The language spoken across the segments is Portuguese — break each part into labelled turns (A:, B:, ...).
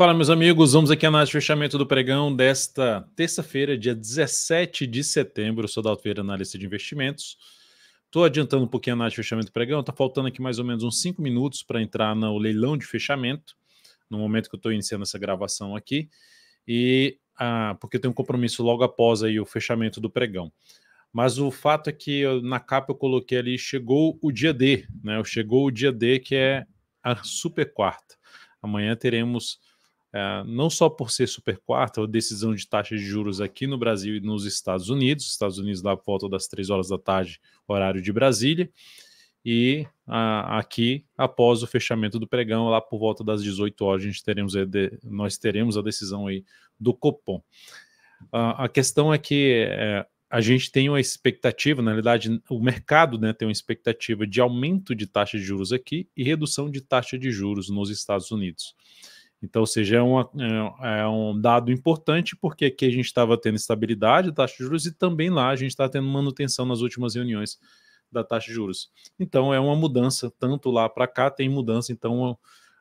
A: Fala, meus amigos. Vamos aqui à análise de fechamento do pregão desta terça-feira, dia 17 de setembro. Eu sou da Alveira, analista de investimentos. Estou adiantando um pouquinho a análise de fechamento do pregão. Está faltando aqui mais ou menos uns 5 minutos para entrar no leilão de fechamento, no momento que eu estou iniciando essa gravação aqui. E ah, porque eu tenho um compromisso logo após aí o fechamento do pregão. Mas o fato é que eu, na capa eu coloquei ali, chegou o dia D, né? Chegou o dia D, que é a super quarta. Amanhã teremos eh, não só por ser super quarta, a decisão de taxa de juros aqui no Brasil e nos Estados Unidos, Estados Unidos lá por volta das 3 horas da tarde, horário de Brasília, e ah, aqui, após o fechamento do pregão, lá por volta das 18 horas, a gente teremos nós teremos a decisão aí do Copom. Ah, a questão é que eh, a gente tem uma expectativa, na realidade, o mercado né, tem uma expectativa de aumento de taxa de juros aqui e redução de taxa de juros nos Estados Unidos. Então, ou seja, é, uma, é, é um dado importante, porque aqui a gente estava tendo estabilidade da taxa de juros e também lá a gente está tendo manutenção nas últimas reuniões da taxa de juros. Então, é uma mudança, tanto lá para cá tem mudança, então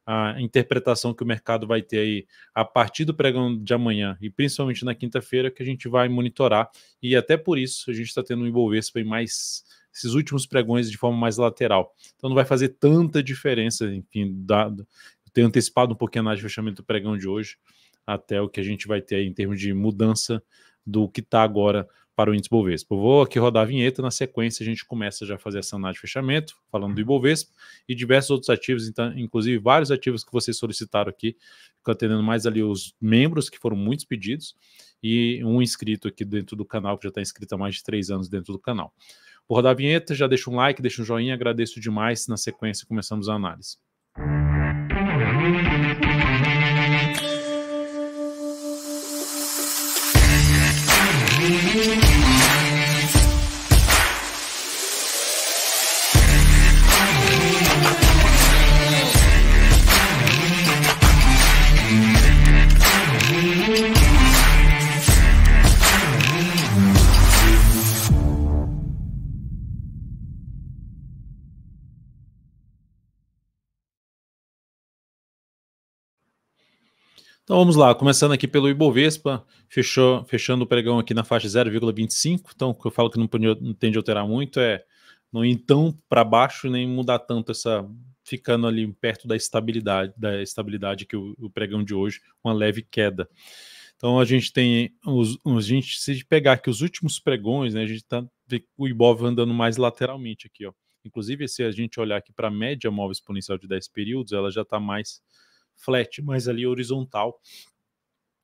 A: a interpretação que o mercado vai ter aí a partir do pregão de amanhã e principalmente na quinta-feira que a gente vai monitorar e até por isso a gente está tendo um Ibovespa em mais esses últimos pregões de forma mais lateral. Então não vai fazer tanta diferença, enfim, dado tenho antecipado um pouquinho a análise de fechamento do pregão de hoje, até o que a gente vai ter aí em termos de mudança do que está agora para o índice Bovespa. vou aqui rodar a vinheta, na sequência a gente começa já a fazer essa análise de fechamento, falando do Ibovespa e diversos outros ativos, então, inclusive vários ativos que vocês solicitaram aqui, fico atendendo mais ali os membros, que foram muitos pedidos, e um inscrito aqui dentro do canal, que já está inscrito há mais de três anos dentro do canal. Vou rodar a vinheta, já deixa um like, deixa um joinha, agradeço demais, na sequência começamos a análise. Thank you. Então vamos lá, começando aqui pelo Ibovespa, fechou, fechando o pregão aqui na faixa 0,25. Então, o que eu falo que não, não tende a alterar muito é não ir tão para baixo nem mudar tanto essa. ficando ali perto da estabilidade, da estabilidade que o, o pregão de hoje, uma leve queda. Então a gente tem. Os, a gente, se pegar aqui os últimos pregões, né, a gente tá o Ibov andando mais lateralmente aqui, ó. Inclusive, se a gente olhar aqui para a média móvel exponencial de 10 períodos, ela já está mais flat, mas ali horizontal,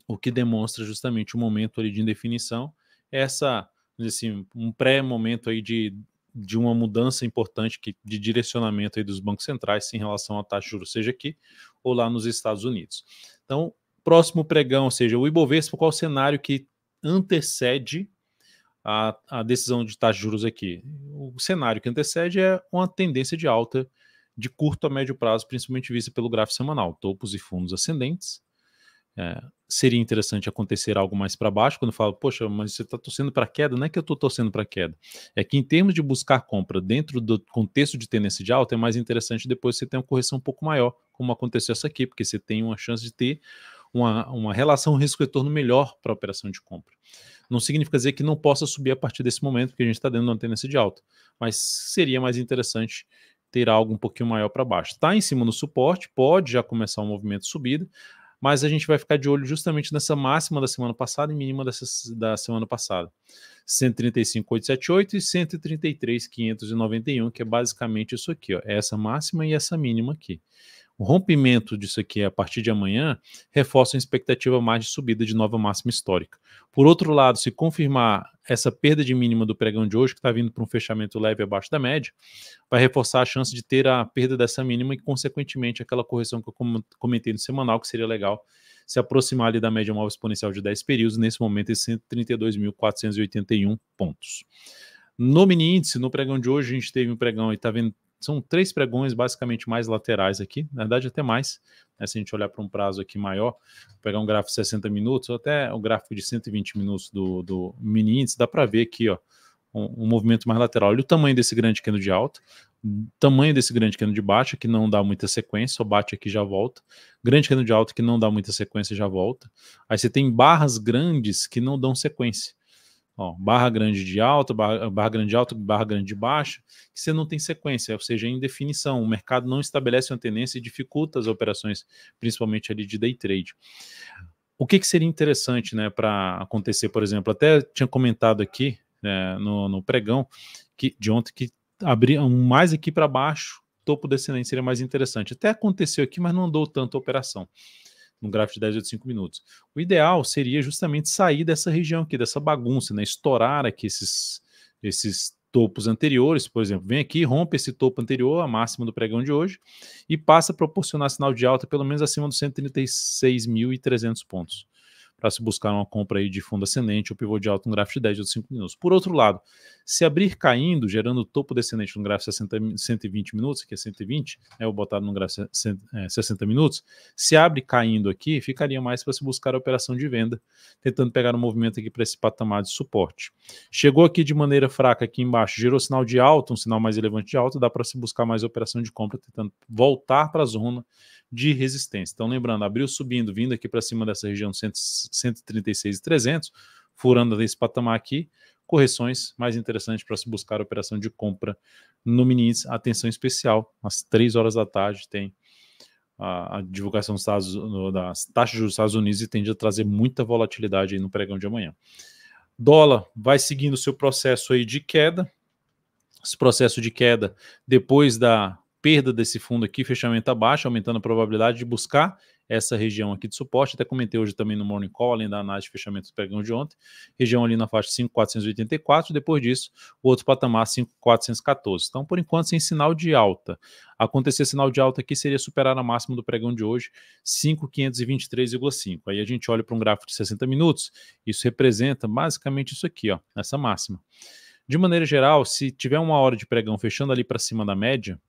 A: o que demonstra justamente o momento ali de indefinição, essa assim, um pré-momento aí de, de uma mudança importante que, de direcionamento aí dos bancos centrais em relação à taxa de juros, seja aqui ou lá nos Estados Unidos. Então, próximo pregão, ou seja, o Ibovespa, qual o cenário que antecede a, a decisão de taxa de juros aqui? O cenário que antecede é uma tendência de alta de curto a médio prazo, principalmente vista pelo gráfico semanal, topos e fundos ascendentes. É, seria interessante acontecer algo mais para baixo, quando fala, falo, poxa, mas você está torcendo para queda, não é que eu estou torcendo para queda, é que em termos de buscar compra dentro do contexto de tendência de alta, é mais interessante depois você ter uma correção um pouco maior, como aconteceu essa aqui, porque você tem uma chance de ter uma, uma relação risco-retorno melhor para a operação de compra. Não significa dizer que não possa subir a partir desse momento, porque a gente está dentro de uma tendência de alta, mas seria mais interessante ter algo um pouquinho maior para baixo. Está em cima do suporte, pode já começar um movimento subida, mas a gente vai ficar de olho justamente nessa máxima da semana passada e mínima dessa, da semana passada. 135.878 e 133.591, que é basicamente isso aqui, ó, é essa máxima e essa mínima aqui. O rompimento disso aqui a partir de amanhã reforça a expectativa mais de subida de nova máxima histórica. Por outro lado, se confirmar essa perda de mínima do pregão de hoje, que está vindo para um fechamento leve abaixo da média, vai reforçar a chance de ter a perda dessa mínima e, consequentemente, aquela correção que eu comentei no semanal, que seria legal se aproximar ali da média móvel exponencial de 10 períodos, nesse momento, em 132.481 pontos. No mini índice, no pregão de hoje, a gente teve um pregão e está vendo são três pregões basicamente mais laterais aqui, na verdade até mais, né? se a gente olhar para um prazo aqui maior, pegar um gráfico de 60 minutos, ou até o um gráfico de 120 minutos do, do mini índice, dá para ver aqui ó, um, um, movimento mais lateral. Olha o tamanho desse grande cano de alta, tamanho desse grande cano de baixa, que não dá muita sequência, só bate aqui já volta. Grande cano de alta que não dá muita sequência já volta. Aí você tem barras grandes que não dão sequência. Ó, barra grande de alta, barra, ah, barra grande de alta, barra grande de baixa, que você não tem sequência, ou seja, é indefinição. O mercado não estabelece uma tendência e dificulta as operações, principalmente ali de day trade. O que, que seria interessante né, para acontecer, por exemplo? Até tinha comentado aqui né, no, no pregão que, de ontem que abrir mais aqui para baixo, topo descendente seria mais interessante. Até aconteceu aqui, mas não andou tanto a operação num gráfico de 10 a 5 minutos. O ideal seria justamente sair dessa região aqui, dessa bagunça, né? estourar aqui esses, esses topos anteriores, por exemplo, vem aqui, rompe esse topo anterior, a máxima do pregão de hoje, e passa a proporcionar sinal de alta pelo menos acima dos 136.300 pontos para se buscar uma compra aí de fundo ascendente ou pivô de alto no gráfico de 10 ou 5 minutos. Por outro lado, se abrir caindo, gerando topo descendente no gráfico de 60, 120 minutos, que é 120, né, ou botado no gráfico de 60 é, minutos, se abre caindo aqui, ficaria mais para se buscar a operação de venda, tentando pegar um movimento aqui para esse patamar de suporte. Chegou aqui de maneira fraca aqui embaixo, gerou sinal de alta, um sinal mais relevante de alta, dá para se buscar mais operação de compra, tentando voltar para a zona de resistência. Então, lembrando, abriu subindo, vindo aqui para cima dessa região 160, 136,300, furando desse patamar aqui, correções mais interessantes para se buscar operação de compra no mini índice. Atenção especial, às 3 horas da tarde tem a, a divulgação das taxas dos Estados Unidos e tende a trazer muita volatilidade no pregão de amanhã. Dólar vai seguindo seu processo aí de queda. Esse processo de queda, depois da perda desse fundo aqui, fechamento abaixo, aumentando a probabilidade de buscar essa região aqui de suporte. Até comentei hoje também no Morning Call, além da análise de fechamento do pregão de ontem, região ali na faixa 5,484. Depois disso, o outro patamar 5,414. Então, por enquanto, sem sinal de alta. Acontecer sinal de alta aqui seria superar a máxima do pregão de hoje, 5,523,5. Aí a gente olha para um gráfico de 60 minutos, isso representa basicamente isso aqui, ó, essa máxima. De maneira geral, se tiver uma hora de pregão fechando ali para cima da média,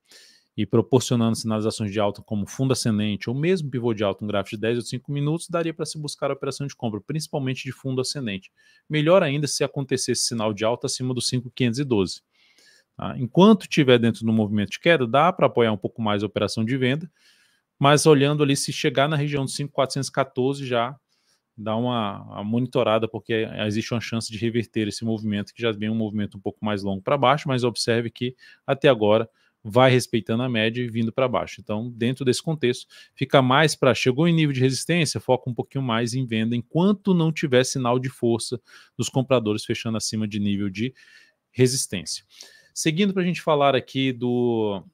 A: e proporcionando sinalizações de alta como fundo ascendente ou mesmo pivô de alta, um gráfico de 10 ou 5 minutos, daria para se buscar a operação de compra, principalmente de fundo ascendente. Melhor ainda se acontecesse sinal de alta acima dos 5,512. Tá? Enquanto tiver dentro do movimento de queda, dá para apoiar um pouco mais a operação de venda, mas olhando ali, se chegar na região dos 5,414 já dá uma, uma, monitorada, porque existe uma chance de reverter esse movimento, que já vem um movimento um pouco mais longo para baixo, mas observe que até agora vai respeitando a média e vindo para baixo. Então, dentro desse contexto, fica mais para chegou em nível de resistência, foca um pouquinho mais em venda enquanto não tiver sinal de força dos compradores fechando acima de nível de resistência. Seguindo para a gente falar aqui do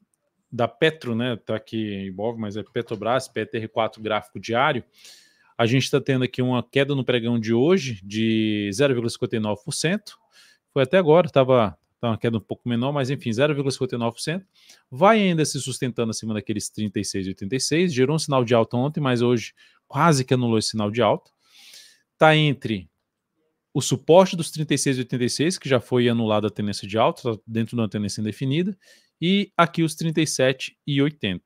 A: da Petro, né? Tá aqui em envolve, mas é Petrobras, PTR4 gráfico diário. A gente está tendo aqui uma queda no pregão de hoje de 0,59%. Foi até agora, estava está uma queda um pouco menor, mas enfim, 0,59%. Vai ainda se sustentando acima daqueles 36,86. Gerou um sinal de alta ontem, mas hoje quase que anulou esse sinal de alta. Está entre o suporte dos 36,86, que já foi anulada a tendência de alta, está dentro de uma tendência indefinida, e aqui os 37,80.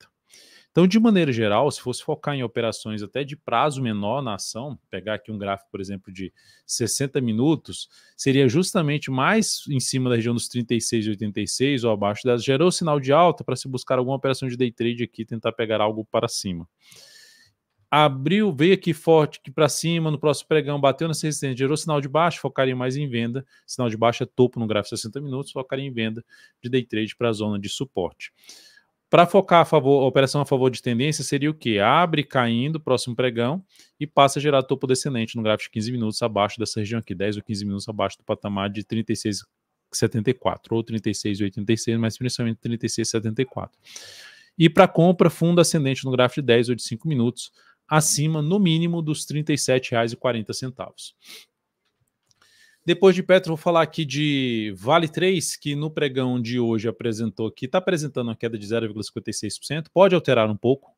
A: Então, de maneira geral, se fosse focar em operações até de prazo menor na ação, pegar aqui um gráfico, por exemplo, de 60 minutos, seria justamente mais em cima da região dos 36 e 86 ou abaixo dessa. Gerou sinal de alta para se buscar alguma operação de day trade aqui, tentar pegar algo para cima. Abriu, veio aqui forte aqui para cima, no próximo pregão, bateu nessa resistência, gerou sinal de baixo, focaria mais em venda. Sinal de baixo é topo no gráfico de 60 minutos, focaria em venda de day trade para a zona de suporte. Para focar a, favor, a operação a favor de tendência, seria o que? Abre caindo, próximo pregão, e passa a gerar topo descendente no gráfico de 15 minutos abaixo dessa região aqui, 10 ou 15 minutos abaixo do patamar de 36,74 ou 36,86, mas principalmente 36,74. E para compra, fundo ascendente no gráfico de 10 ou de 5 minutos, acima, no mínimo, dos R$ 37,40. Depois de Petro, vou falar aqui de Vale 3, que no pregão de hoje apresentou que está apresentando uma queda de 0,56%, pode alterar um pouco,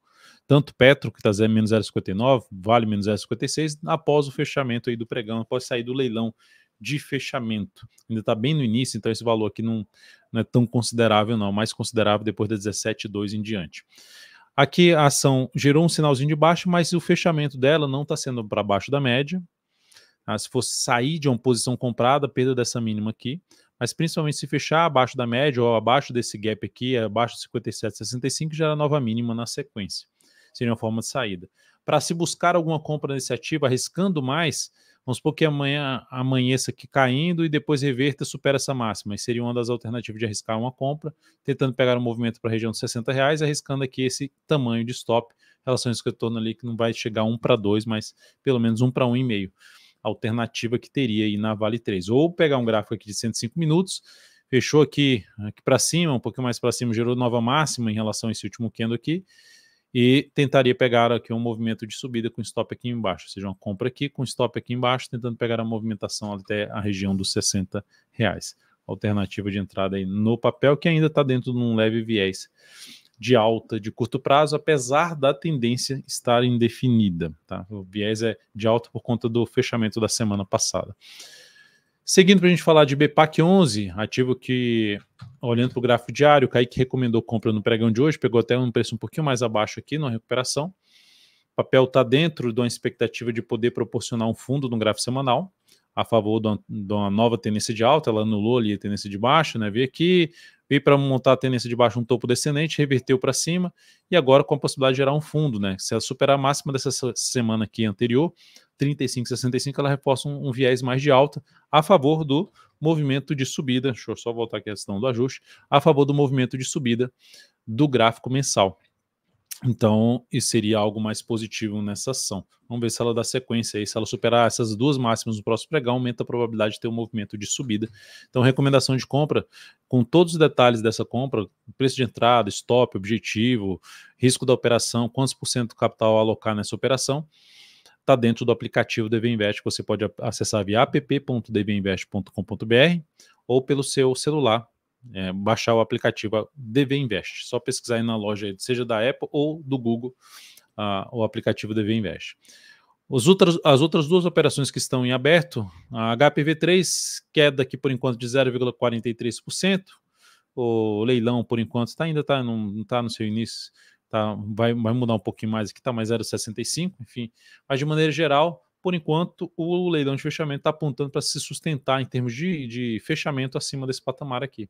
A: tanto Petro, que está menos 0,59, Vale menos 0,56, após o fechamento aí do pregão, após sair do leilão de fechamento. Ainda está bem no início, então esse valor aqui não, não é tão considerável não, mais considerável depois da 17,2 em diante. Aqui a ação gerou um sinalzinho de baixo, mas o fechamento dela não está sendo para baixo da média, ah, se fosse sair de uma posição comprada, perda dessa mínima aqui. Mas principalmente se fechar abaixo da média ou abaixo desse gap aqui, abaixo de 57,65, gera nova mínima na sequência. Seria uma forma de saída. Para se buscar alguma compra nesse ativo, arriscando mais, vamos supor que amanhã amanheça aqui caindo e depois reverta, supera essa máxima. E seria uma das alternativas de arriscar uma compra, tentando pegar um movimento para a região de 60 reais, arriscando aqui esse tamanho de stop, relação de retorno ali que não vai chegar 1 para 2, mas pelo menos 1 para 1,5 alternativa que teria aí na Vale 3. Ou pegar um gráfico aqui de 105 minutos, fechou aqui, aqui para cima, um pouquinho mais para cima, gerou nova máxima em relação a esse último candle aqui, e tentaria pegar aqui um movimento de subida com stop aqui embaixo, ou seja, uma compra aqui com stop aqui embaixo, tentando pegar a movimentação até a região dos 60 reais. Alternativa de entrada aí no papel, que ainda está dentro de um leve viés de alta de curto prazo, apesar da tendência estar indefinida. Tá? O viés é de alta por conta do fechamento da semana passada. Seguindo para a gente falar de BPAC 11, ativo que, olhando para o gráfico diário, o Kaique recomendou compra no pregão de hoje, pegou até um preço um pouquinho mais abaixo aqui, na recuperação. O papel está dentro de uma expectativa de poder proporcionar um fundo no gráfico semanal, a favor de uma, de uma, nova tendência de alta, ela anulou ali a tendência de baixo, né? Vê aqui, veio para montar a tendência de baixo um topo descendente, reverteu para cima e agora com a possibilidade de gerar um fundo, né? Se ela superar a máxima dessa semana aqui anterior, 35,65, ela reforça um, um, viés mais de alta a favor do movimento de subida. Deixa eu só voltar aqui a questão do ajuste, a favor do movimento de subida do gráfico mensal. Então, isso seria algo mais positivo nessa ação. Vamos ver se ela dá sequência aí, se ela superar essas duas máximas no próximo pregão, aumenta a probabilidade de ter um movimento de subida. Então, recomendação de compra, com todos os detalhes dessa compra, preço de entrada, stop, objetivo, risco da operação, quantos por cento do capital alocar nessa operação, está dentro do aplicativo DV Invest, que você pode acessar via app.dvinvest.com.br ou pelo seu celular, é, baixar o aplicativo DV Invest. Só pesquisar aí na loja, seja da Apple ou do Google, a, o aplicativo DV Invest. Outras, as outras duas operações que estão em aberto, a HPV3, queda aqui por enquanto de 0,43%, o leilão por enquanto tá, ainda está não está no seu início, tá, vai, vai mudar um pouquinho mais aqui, está mais 0,65%, enfim, mas de maneira geral, por enquanto, o leilão de fechamento está apontando para se sustentar em termos de, de fechamento acima desse patamar aqui.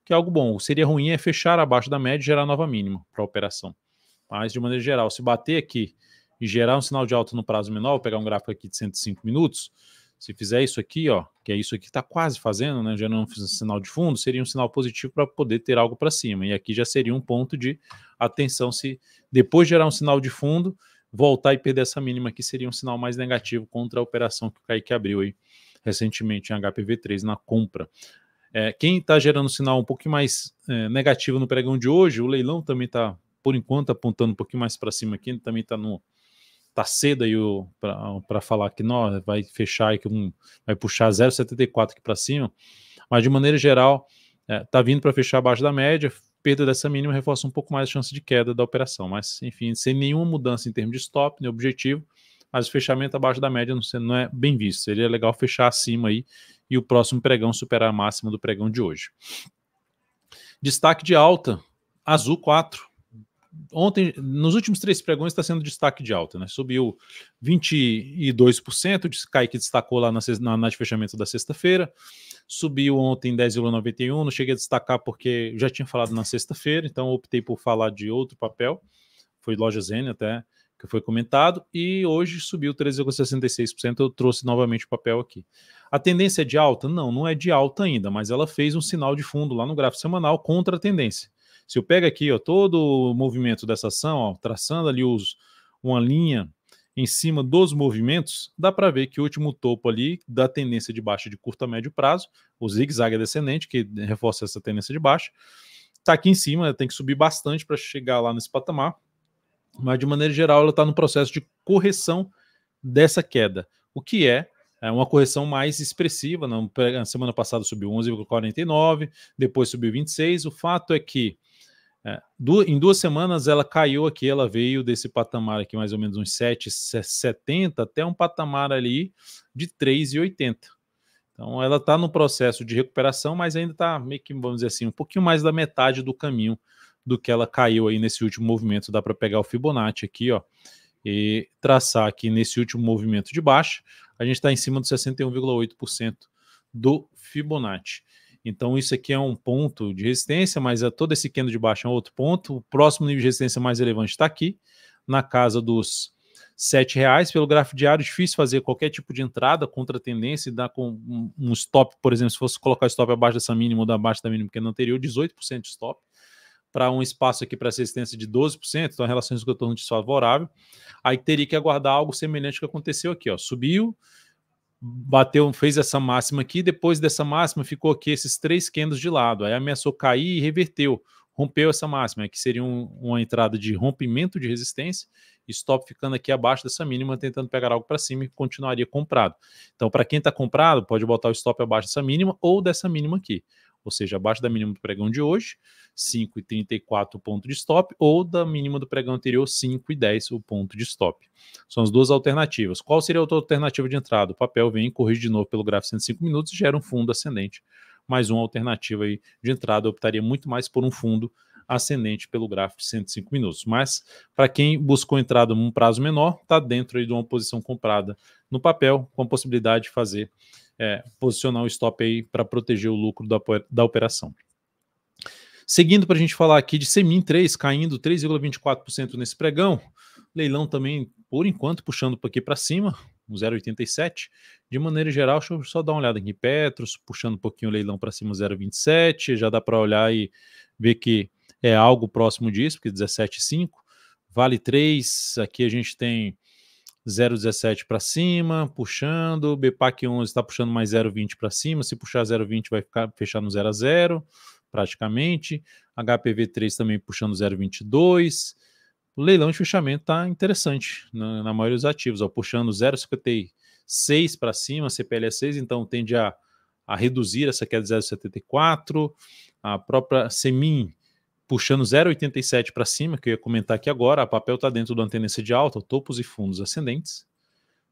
A: O que é algo bom. Seria ruim é fechar abaixo da média e gerar nova mínima para a operação. Mas, de maneira geral, se bater aqui e gerar um sinal de alta no prazo menor, vou pegar um gráfico aqui de 105 minutos, se fizer isso aqui, ó, que é isso aqui que está quase fazendo, né? Já não é um sinal de fundo, seria um sinal positivo para poder ter algo para cima. E aqui já seria um ponto de atenção se depois gerar um sinal de fundo, voltar e perder essa mínima, que seria um sinal mais negativo contra a operação que o Kaique abriu aí recentemente em HPV3 na compra. É, quem está gerando sinal um pouquinho mais é, negativo no pregão de hoje, o leilão também está, por enquanto, apontando um pouquinho mais para cima aqui, também está no. Tá cedo aí para falar que não, vai fechar que um, vai puxar 0,74 aqui para cima, mas de maneira geral, é, tá vindo para fechar abaixo da média, perda dessa mínima reforça um pouco mais a chance de queda da operação. Mas, enfim, sem nenhuma mudança em termos de stop, nem objetivo, mas o fechamento abaixo da média não, é bem visto. Seria legal fechar acima aí e o próximo pregão superar a máxima do pregão de hoje. Destaque de alta, azul 4. Ontem, nos últimos três pregões, está sendo destaque de alta, né? Subiu 22%, cai que destacou lá na, na, na de fechamento da sexta-feira. Subiu ontem 10,91, não cheguei a destacar porque já tinha falado na sexta-feira, então optei por falar de outro papel, foi Loja Zen até, que foi comentado, e hoje subiu 3,66%, eu trouxe novamente o papel aqui. A tendência é de alta? Não, não é de alta ainda, mas ela fez um sinal de fundo lá no gráfico semanal contra a tendência. Se eu pego aqui ó, todo o movimento dessa ação, ó, traçando ali os, uma linha em cima dos movimentos, dá para ver que o último topo ali da tendência de baixa de curto a médio prazo, o zigue-zague descendente, que reforça essa tendência de baixa, está aqui em cima, tem que subir bastante para chegar lá nesse patamar, mas de maneira geral ela está no processo de correção dessa queda, o que é é uma correção mais expressiva. Na semana passada subiu 11,49, depois subiu 26. O fato é que é, em duas semanas ela caiu aqui, ela veio desse patamar aqui, mais ou menos uns 7,70 até um patamar ali de 3,80. Então ela está no processo de recuperação, mas ainda está meio que, vamos dizer assim, um pouquinho mais da metade do caminho do que ela caiu aí nesse último movimento. Dá para pegar o Fibonacci aqui, ó, e traçar aqui nesse último movimento de baixa. A gente está em cima dos 61,8% do Fibonacci. Então, isso aqui é um ponto de resistência, mas é todo esse candle de baixo é outro ponto. O próximo nível de resistência mais relevante está aqui, na casa dos R$ reais pelo gráfico diário, difícil fazer qualquer tipo de entrada contra a tendência e dar com um stop, por exemplo, se fosse colocar stop abaixo dessa mínima ou abaixo da mínima que é anterior, 18% de stop para um espaço aqui para resistência de 12%, então a relação de retorno desfavorável, aí teria que aguardar algo semelhante que aconteceu aqui, ó, subiu, bateu, fez essa máxima aqui, depois dessa máxima ficou aqui esses três candles de lado, aí ameaçou cair e reverteu, rompeu essa máxima, que seria um, uma entrada de rompimento de resistência, stop ficando aqui abaixo dessa mínima, tentando pegar algo para cima e continuaria comprado. Então, para quem está comprado, pode botar o stop abaixo dessa mínima ou dessa mínima aqui ou seja, abaixo da mínima do pregão de hoje, 5,34 o ponto de stop, ou da mínima do pregão anterior, 5,10 o ponto de stop. São as duas alternativas. Qual seria a outra alternativa de entrada? O papel vem, corrige de novo pelo gráfico 105 minutos e gera um fundo ascendente. Mais uma alternativa aí de entrada, eu optaria muito mais por um fundo ascendente pelo gráfico de 105 minutos. Mas para quem buscou entrada num prazo menor, está dentro aí de uma posição comprada no papel, com a possibilidade de fazer é, posicionar o stop aí para proteger o lucro da, da operação. Seguindo para a gente falar aqui de Semin 3 caindo 3,24% nesse pregão, leilão também, por enquanto, puxando aqui para cima, 0,87. De maneira geral, deixa eu só dar uma olhada aqui. Petros puxando um pouquinho o leilão para cima, 0,27. Já dá para olhar e ver que é algo próximo disso, porque 17,5. Vale 3. Aqui a gente tem 0,17 para cima, puxando. BPAC 11 está puxando mais 0,20 para cima. Se puxar 0,20, vai ficar fechar no 0 a 0, praticamente. HPV 3 também puxando 0,22. O leilão de fechamento está interessante na, na, maioria dos ativos, ó, puxando 0,56 para cima, CPL é 6, então tende a, a reduzir essa queda de 0,74. A própria Semin puxando 0,87 para cima, que eu ia comentar aqui agora, a papel está dentro do tendência de alta, topos e fundos ascendentes,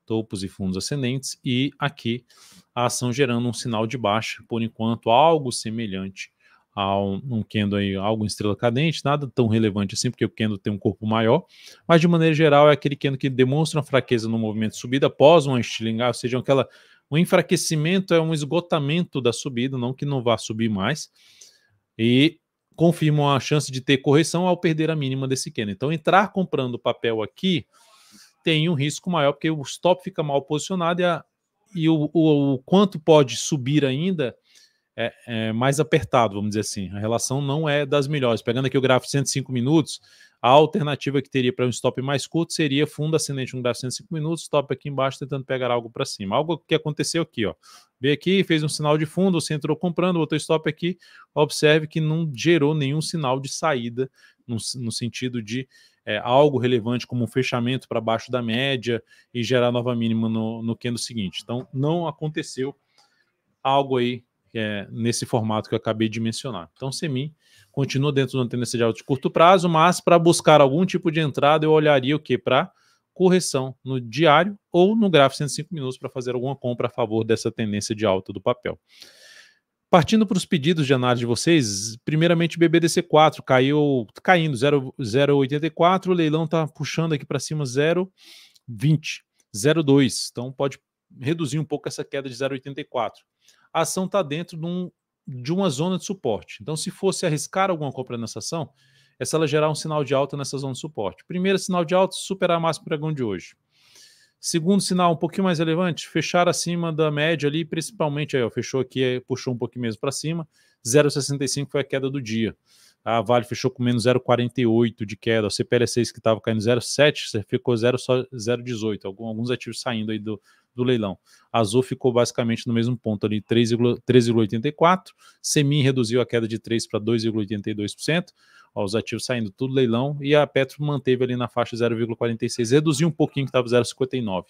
A: topos e fundos ascendentes, e aqui a ação gerando um sinal de baixa, por enquanto algo semelhante a um, um aí, algo em estrela cadente, nada tão relevante assim, porque o Kendo tem um corpo maior, mas de maneira geral é aquele Kendo que demonstra uma fraqueza no movimento de subida após uma estilingar, ou seja, aquela, um enfraquecimento é um esgotamento da subida, não que não vá subir mais, e confirmam a chance de ter correção ao perder a mínima desse candle. Então, entrar comprando papel aqui tem um risco maior, porque o stop fica mal posicionado e, a, e o, o, o, quanto pode subir ainda é, é, mais apertado, vamos dizer assim. A relação não é das melhores. Pegando aqui o gráfico de 105 minutos, a alternativa que teria para um stop mais curto seria fundo ascendente no gráfico de 105 minutos, stop aqui embaixo tentando pegar algo para cima. Algo que aconteceu aqui, ó. Veio aqui, fez um sinal de fundo, você entrou comprando, botou stop aqui. Observe que não gerou nenhum sinal de saída no, no sentido de é, algo relevante como um fechamento para baixo da média e gerar nova mínima no, no é seguinte. Então, não aconteceu algo aí é, nesse formato que eu acabei de mencionar. Então, Semin continua dentro de uma tendência de alta de curto prazo, mas para buscar algum tipo de entrada, eu olharia o que? Para correção no diário ou no gráfico 105 minutos para fazer alguma compra a favor dessa tendência de alta do papel. Partindo para os pedidos de análise de vocês, primeiramente BBDC4 caiu, caindo 0,84, o leilão está puxando aqui para cima 0,20, 0,2, então pode reduzir um pouco essa queda de 0,84 a ação está dentro de, um, de uma zona de suporte. Então, se fosse arriscar alguma compra nessa ação, essa ela gerar um sinal de alta nessa zona de suporte. Primeiro sinal de alta, superar a máxima pregão de hoje. Segundo sinal, um pouquinho mais relevante, fechar acima da média ali, principalmente aí, ó, fechou aqui, é, puxou um pouquinho mesmo para cima. 0,65 foi a queda do dia a ah, Vale fechou com menos 0,48 de queda, a CPLC que estava caindo 0,7, ficou 0,18, alguns ativos saindo aí do, do leilão. A Azul ficou basicamente no mesmo ponto ali, 3,84, Semin reduziu a queda de 3 para 2,82%, os ativos saindo tudo leilão, e a Petro manteve ali na faixa 0,46, reduziu um pouquinho que estava 0,59.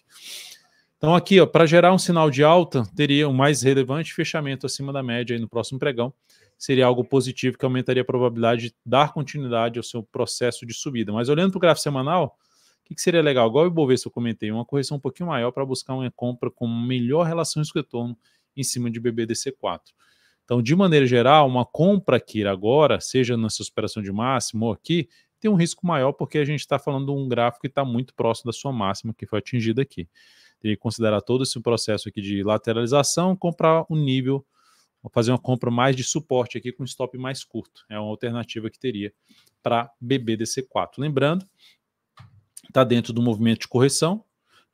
A: Então, aqui, para gerar um sinal de alta, teria o mais relevante fechamento acima da média aí no próximo pregão, seria algo positivo que aumentaria a probabilidade de dar continuidade ao seu processo de subida. Mas olhando para o gráfico semanal, o que, que seria legal? Igual o Ibovespa eu comentei, uma correção um pouquinho maior para buscar uma compra com melhor relação risco-retorno em cima de BBDC4. Então, de maneira geral, uma compra aqui agora, seja nessa operação superação de máximo ou aqui, tem um risco maior porque a gente está falando de um gráfico que está muito próximo da sua máxima que foi atingida aqui. Tem que considerar todo esse processo aqui de lateralização, comprar o um nível Vou fazer uma compra mais de suporte aqui com stop mais curto. É uma alternativa que teria para BBDC4. Lembrando, está dentro do movimento de correção,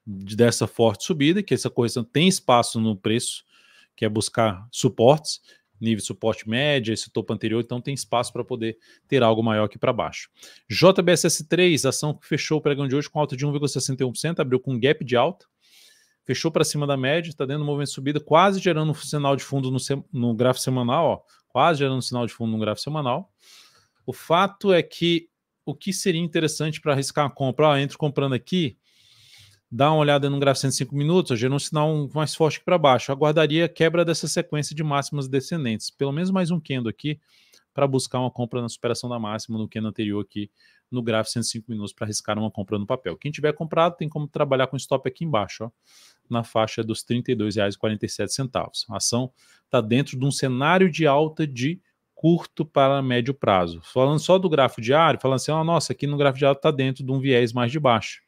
A: dessa forte subida, que essa correção tem espaço no preço, que é buscar suportes, nível de suporte média, esse topo anterior, então tem espaço para poder ter algo maior aqui para baixo. JBSS3, ação que fechou o pregão de hoje com alta de 1,61%, abriu com gap de alta, fechou para cima da média, está dando um movimento de subida, quase gerando um sinal de fundo no, no gráfico semanal, ó, quase gerando um sinal de fundo no gráfico semanal. O fato é que o que seria interessante para arriscar a compra? Ó, entro comprando aqui, dá uma olhada no gráfico 105 minutos, ó, gerou um sinal mais forte para baixo. aguardaria a quebra dessa sequência de máximas descendentes, pelo menos mais um candle aqui, para buscar uma compra na superação da máxima no candle anterior aqui, no gráfico 105 minutos para arriscar uma compra no papel. Quem tiver comprado tem como trabalhar com stop aqui embaixo, ó, na faixa dos R$ 32,47. A ação está dentro de um cenário de alta de curto para médio prazo. Falando só do gráfico diário, falando assim, oh, nossa, aqui no gráfico diário está dentro de um viés mais de baixo,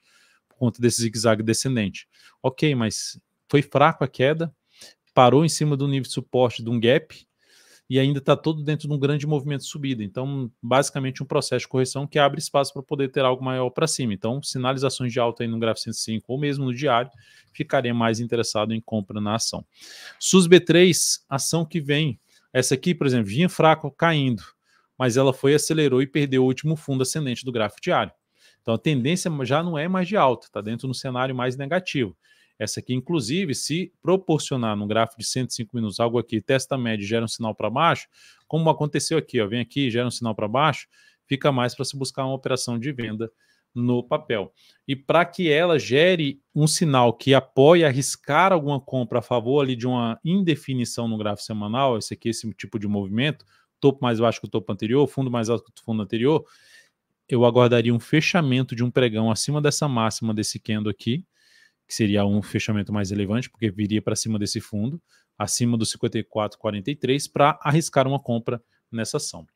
A: por conta desse zigue-zague descendente. Ok, mas foi fraco a queda, parou em cima do nível de suporte de um gap, e ainda está todo dentro de um grande movimento de subida. Então, basicamente, um processo de correção que abre espaço para poder ter algo maior para cima. Então, sinalizações de alta aí no gráfico 105 ou mesmo no diário, ficaria mais interessado em compra na ação. b 3 ação que vem. Essa aqui, por exemplo, vinha fraco caindo, mas ela foi, acelerou e perdeu o último fundo ascendente do gráfico diário. Então a tendência já não é mais de alta, está dentro de um cenário mais negativo. Essa aqui, inclusive, se proporcionar num gráfico de 105 minutos algo aqui, testa média gera um sinal para baixo, como aconteceu aqui, ó, vem aqui, gera um sinal para baixo, fica mais para se buscar uma operação de venda no papel. E para que ela gere um sinal que apoie arriscar alguma compra a favor ali de uma indefinição no gráfico semanal, esse aqui, esse tipo de movimento, topo mais baixo que o topo anterior, fundo mais alto que o fundo anterior, eu aguardaria um fechamento de um pregão acima dessa máxima desse candle aqui, que seria um fechamento mais relevante, porque viria para cima desse fundo, acima do 54,43, para arriscar uma compra nessa ação.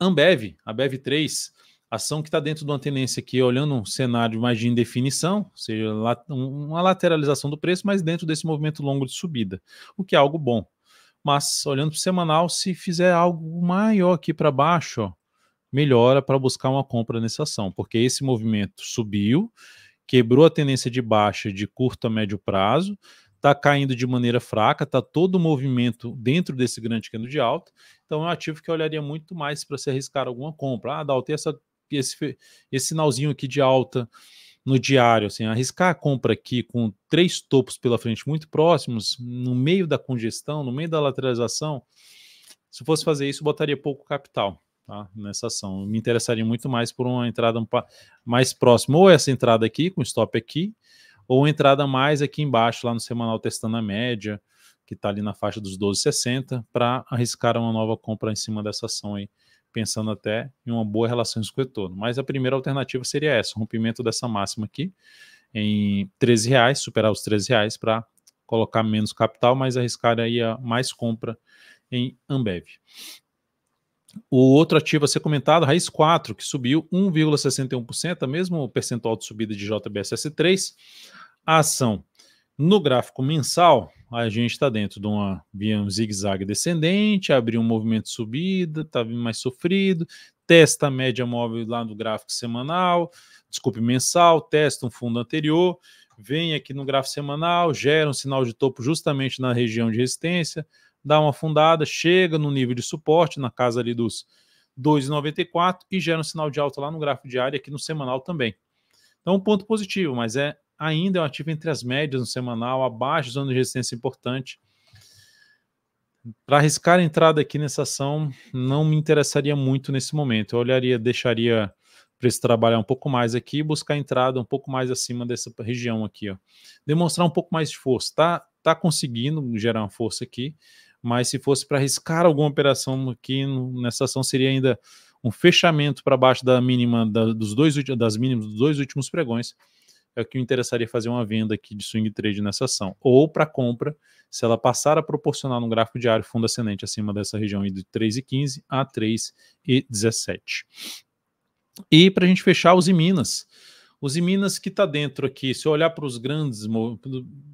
A: Ambev, a BEV3, ação que está dentro de uma tendência aqui, olhando um cenário mais de indefinição, ou seja, uma lateralização do preço, mas dentro desse movimento longo de subida, o que é algo bom. Mas olhando para o semanal, se fizer algo maior aqui para baixo, ó, melhora para buscar uma compra nessa ação, porque esse movimento subiu quebrou a tendência de baixa de curto a médio prazo, está caindo de maneira fraca, está todo o movimento dentro desse grande candle de alta, então é um ativo que eu olharia muito mais para se arriscar alguma compra. Ah, Daltei, essa, esse, esse sinalzinho aqui de alta no diário, assim, arriscar a compra aqui com três topos pela frente muito próximos, no meio da congestão, no meio da lateralização, se fosse fazer isso, botaria pouco capital tá? nessa ação. Eu me interessaria muito mais por uma entrada mais próxima, ou essa entrada aqui, com stop aqui, ou entrada mais aqui embaixo, lá no semanal testando a média, que está ali na faixa dos 12,60, para arriscar uma nova compra em cima dessa ação aí, pensando até em uma boa relação risco-retorno. Mas a primeira alternativa seria essa, rompimento dessa máxima aqui, em 13 reais, superar os 13 reais para colocar menos capital, mas arriscar aí a mais compra em Ambev. O outro ativo a ser comentado, Raiz 4, que subiu 1,61%, é mesmo percentual de subida de JBSS3. A ação no gráfico mensal, a gente está dentro de uma via um zigue-zague descendente, abriu um movimento de subida, está mais sofrido, testa a média móvel lá no gráfico semanal, desculpe, mensal, testa um fundo anterior, vem aqui no gráfico semanal, gera um sinal de topo justamente na região de resistência, dá uma fundada, chega no nível de suporte, na casa ali dos 2,94 e gera um sinal de alta lá no gráfico diário e aqui no semanal também. Então, um ponto positivo, mas é ainda é um ativo entre as médias no semanal, abaixo zona de resistência importante. Para arriscar a entrada aqui nessa ação, não me interessaria muito nesse momento. Eu olharia, deixaria para esse trabalhar um pouco mais aqui e buscar entrada um pouco mais acima dessa região aqui. Ó. Demonstrar um pouco mais de força. Tá, tá conseguindo gerar uma força aqui, mas se fosse para arriscar alguma operação aqui nessa ação seria ainda um fechamento para baixo da mínima da, dos dois das mínimas dos dois últimos pregões é o que me interessaria fazer uma venda aqui de swing trade nessa ação ou para compra se ela passar a proporcionar no gráfico diário fundo ascendente acima dessa região de 3,15 a 3,17 e para a gente fechar os Minas os Minas que está dentro aqui, se eu olhar para os grandes,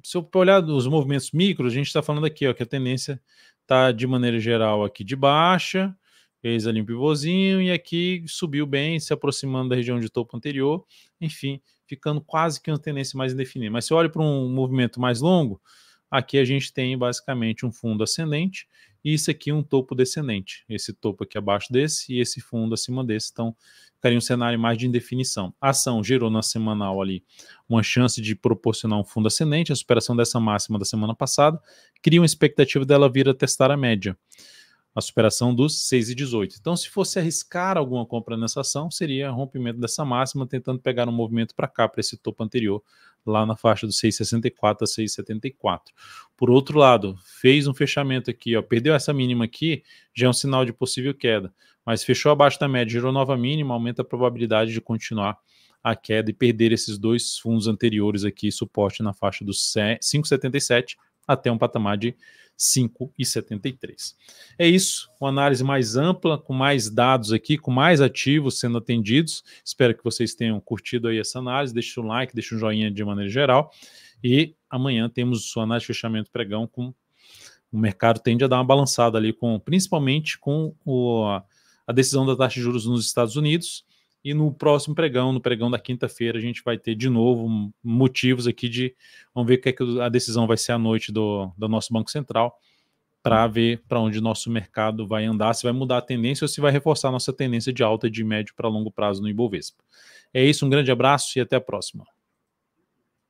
A: se eu olhar os movimentos micro, a gente está falando aqui ó, que a tendência está de maneira geral aqui de baixa, fez ali um pivôzinho e aqui subiu bem, se aproximando da região de topo anterior, enfim, ficando quase que uma tendência mais indefinida. Mas se eu olho para um movimento mais longo, aqui a gente tem basicamente um fundo ascendente e isso aqui é um topo descendente. Esse topo aqui abaixo desse e esse fundo acima desse. Então, ficaria um cenário mais de indefinição. A ação gerou na semanal ali uma chance de proporcionar um fundo ascendente, a superação dessa máxima da semana passada, cria uma expectativa dela vir a testar a média a superação dos 6,18. Então, se fosse arriscar alguma compra nessa ação, seria rompimento dessa máxima, tentando pegar um movimento para cá, para esse topo anterior, lá na faixa dos 6,64 a 6,74. Por outro lado, fez um fechamento aqui, ó, perdeu essa mínima aqui, já é um sinal de possível queda, mas fechou abaixo da média, gerou nova mínima, aumenta a probabilidade de continuar a queda e perder esses dois fundos anteriores aqui, suporte na faixa dos 5,77 até um patamar de 5,73. É isso, uma análise mais ampla, com mais dados aqui, com mais ativos sendo atendidos. Espero que vocês tenham curtido aí essa análise. Deixe um like, deixe um joinha de maneira geral. E amanhã temos sua análise de fechamento pregão com o mercado tende a dar uma balançada ali com principalmente com o, a decisão da taxa de juros nos Estados Unidos e no próximo pregão, no pregão da quinta-feira, a gente vai ter de novo motivos aqui de. Vamos ver o que, é que a decisão vai ser à noite do, do nosso Banco Central, para ver para onde nosso mercado vai andar, se vai mudar a tendência ou se vai reforçar nossa tendência de alta de médio para longo prazo no Ibovespa. É isso, um grande abraço e até a próxima.